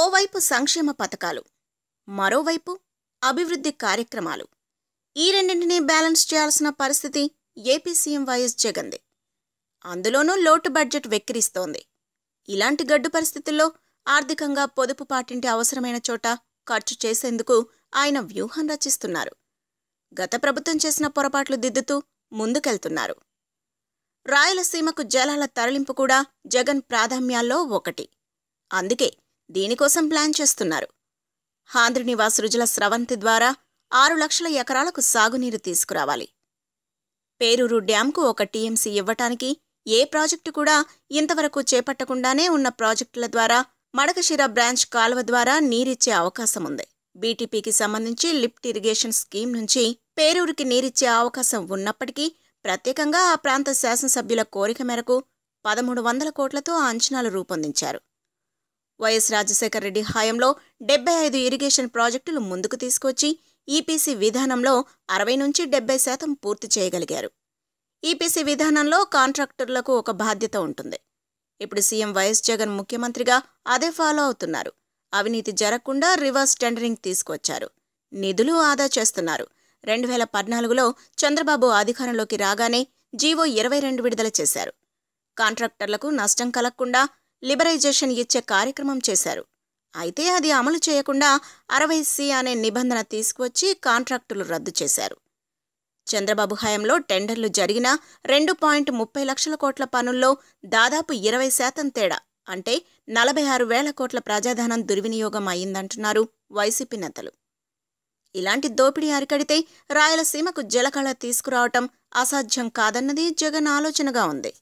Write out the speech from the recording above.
ఓవైపు సంక్షేమ పథకాలు మరోవైపు అభివృద్ధి కార్యక్రమాలు ఈ రెండింటినీ బ్యాలెన్స్ చేయాల్సిన పరిస్థితి ఏపీ సీఎం వైఎస్ జగన్ది అందులోనూ లోటు బడ్జెట్ వెక్కిరిస్తోంది ఇలాంటి గడ్డు పరిస్థితుల్లో ఆర్థికంగా పొదుపు పాటింటి అవసరమైన చోట ఖర్చు చేసేందుకు ఆయన వ్యూహం రచిస్తున్నారు గత ప్రభుత్వం చేసిన పొరపాట్లు దిద్దుతూ ముందుకెళ్తున్నారు రాయలసీమకు జలాల తరలింపు కూడా జగన్ ప్రాధాన్యాల్లో ఒకటి అందుకే దీనికోసం ప్లాన్ చేస్తున్నారు ఆంధ్రనివాస్ రుజుల స్రవంతి ద్వారా ఆరు లక్షల ఎకరాలకు సాగునీరు తీసుకురావాలి పేరూరు డ్యాంకు ఒక టీఎంసీ ఇవ్వటానికి ఏ ప్రాజెక్టు కూడా ఇంతవరకు చేపట్టకుండానే ఉన్న ప్రాజెక్టుల ద్వారా మడకశిర బ్రాంచ్ కాలువ ద్వారా నీరిచ్చే అవకాశం ఉంది బీటీపీకి సంబంధించి లిఫ్ట్ ఇరిగేషన్ స్కీమ్ నుంచి పేరూరుకి నీరిచ్చే అవకాశం ఉన్నప్పటికీ ప్రత్యేకంగా ఆ ప్రాంత శాసనసభ్యుల కోరిక మేరకు పదమూడు వందల కోట్లతో అంచనాలు రూపొందించారు వైఎస్ రాజశేఖర రెడ్డి హయాంలో డెబ్బై ఐదు ఇరిగేషన్ ప్రాజెక్టులు ముందుకు తీసుకొచ్చి ఈపీసీ విధానంలో అరవై నుంచి డెబ్బై శాతం పూర్తి చేయగలిగారు ఈపీసీ విధానంలో కాంట్రాక్టర్లకు ఒక బాధ్యత ఉంటుంది ఇప్పుడు సీఎం వైఎస్ జగన్ ముఖ్యమంత్రిగా అదే ఫాలో అవుతున్నారు అవినీతి జరగకుండా రివర్స్ టెండరింగ్ తీసుకొచ్చారు నిధులు ఆదా చేస్తున్నారు రెండు వేల పద్నాలుగులో చంద్రబాబు అధికారంలోకి రాగానే జీవో ఇరవై రెండు విడుదల చేశారు కాంట్రాక్టర్లకు నష్టం కలగకుండా లిబరైజేషన్ ఇచ్చే కార్యక్రమం చేశారు అయితే అది అమలు చేయకుండా అరవై సి అనే నిబంధన తీసుకువచ్చి కాంట్రాక్టులు రద్దు చేశారు చంద్రబాబు హయాంలో టెండర్లు జరిగిన రెండు పాయింట్ ముప్పై లక్షల కోట్ల పనుల్లో దాదాపు ఇరవై శాతం తేడా అంటే నలభై ఆరు వేల కోట్ల ప్రజాధనం దుర్వినియోగం అయిందంటున్నారు వైసీపీ నేతలు ఇలాంటి దోపిడీ అరికడితే రాయలసీమకు జలకళ తీసుకురావటం అసాధ్యం కాదన్నది జగన్ ఆలోచనగా ఉంది